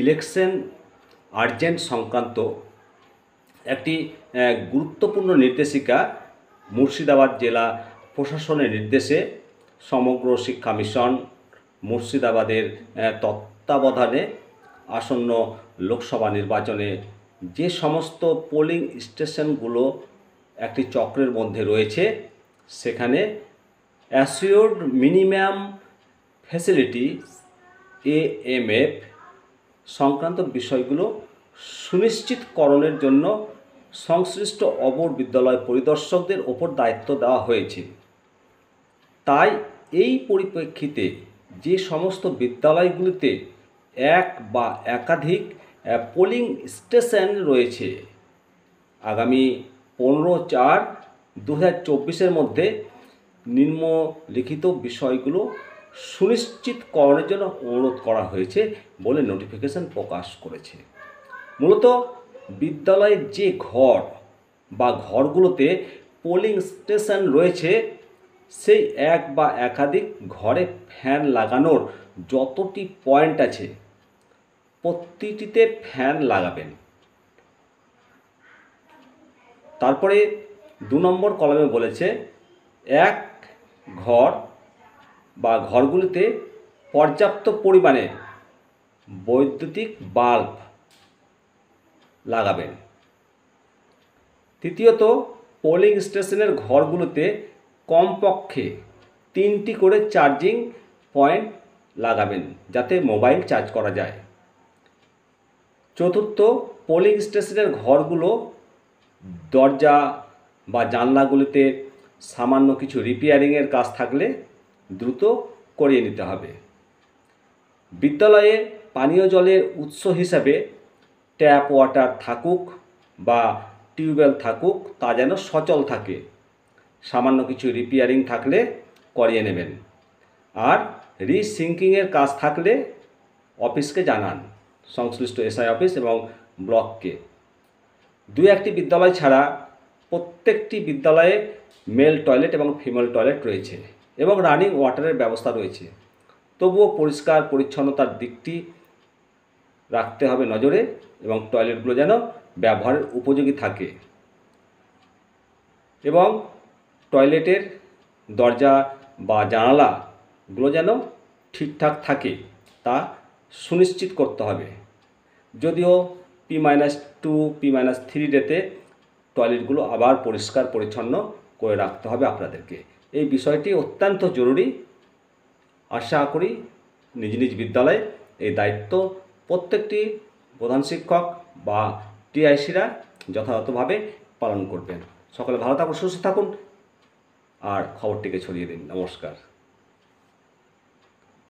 election urgent সংক্রান্ত একটি গুরুত্বপূর্ণ নির্দেশিকা মুর্শিদাবাদ জেলা প্রশাসনের নির্দেশে সমগ্র শিক্ষা মিশন মুর্শিদাবাদের তত্ত্বাবধানে আসন্ন লোকসভা নির্বাচনে যে সমস্ত পোলিং স্টেশনগুলো একটি চক্রের মধ্যে রয়েছে সেখানে অ্যাসিওর্ড মিনিমাম ফ্যাসিলিটি এএমএফ সংক্রান্ত বিষয়গুলো সুনিশ্চিতকরণের জন্য সংশ্লিষ্ট অপর বিদ্যালয় পরিদর্শকদের ওপর দায়িত্ব দেওয়া হয়েছে তাই এই পরিপ্রেক্ষিতে যে সমস্ত বিদ্যালয়গুলিতে এক বা একাধিক পোলিং স্টেশন রয়েছে আগামী পনেরো চার দু হাজার মধ্যে নিম্নলিখিত বিষয়গুলো সুনিশ্চিত করার জন্য অনুরোধ করা হয়েছে বলে নোটিফিকেশন প্রকাশ করেছে মূলত বিদ্যালয়ের যে ঘর বা ঘরগুলোতে পোলিং স্টেশন রয়েছে সেই এক বা একাধিক ঘরে ফ্যান লাগানোর যতটি পয়েন্ট আছে প্রতিটিতে ফ্যান লাগাবেন তারপরে দু নম্বর কলমে বলেছে এক ঘর বা ঘরগুলিতে পর্যাপ্ত পরিমাণে বৈদ্যুতিক বাল্ব লাগাবেন তৃতীয়ত পোলিং স্টেশনের ঘরগুলোতে কমপক্ষে তিনটি করে চার্জিং পয়েন্ট লাগাবেন যাতে মোবাইল চার্জ করা যায় চতুর্থ পোলিং স্টেশনের ঘরগুলো দরজা বা জানলাগুলিতে সামান্য কিছু রিপেয়ারিংয়ের কাজ থাকলে দ্রুত করিয়ে নিতে হবে বিদ্যালয়ে পানীয় জলের উৎস হিসাবে ট্যাপ ওয়াটার থাকুক বা টিউবওয়েল থাকুক তা যেন সচল থাকে সামান্য কিছু রিপেয়ারিং থাকলে করিয়ে নেবেন আর রিসিঙ্কিংয়ের কাজ থাকলে অফিসকে জানান সংশ্লিষ্ট এসআই অফিস এবং ব্লককে দু একটি বিদ্যালয় ছাড়া প্রত্যেকটি বিদ্যালয়ে মেল টয়লেট এবং ফিমেল টয়লেট রয়েছে এবং রানিং ওয়াটারের ব্যবস্থা রয়েছে তবুও পরিষ্কার পরিচ্ছন্নতার দিকটি রাখতে হবে নজরে এবং টয়লেটগুলো যেন ব্যবহারের উপযোগী থাকে এবং টয়লেটের দরজা বা জানালাগুলো যেন ঠিকঠাক থাকে তা সুনিশ্চিত করতে হবে যদিও P minus two P minus three ডেতে টয়লেটগুলো আবার পরিষ্কার পরিচ্ছন্ন করে রাখতে হবে আপনাদেরকে এই বিষয়টি অত্যন্ত জরুরি আশা করি নিজ নিজ বিদ্যালয়ে এই দায়িত্ব প্রত্যেকটি প্রধান শিক্ষক বা টিআইসিরা যথাযথভাবে পালন করবেন সকলে ভালো থাকুন সুস্থ থাকুন আর খবরটিকে ছড়িয়ে দিন নমস্কার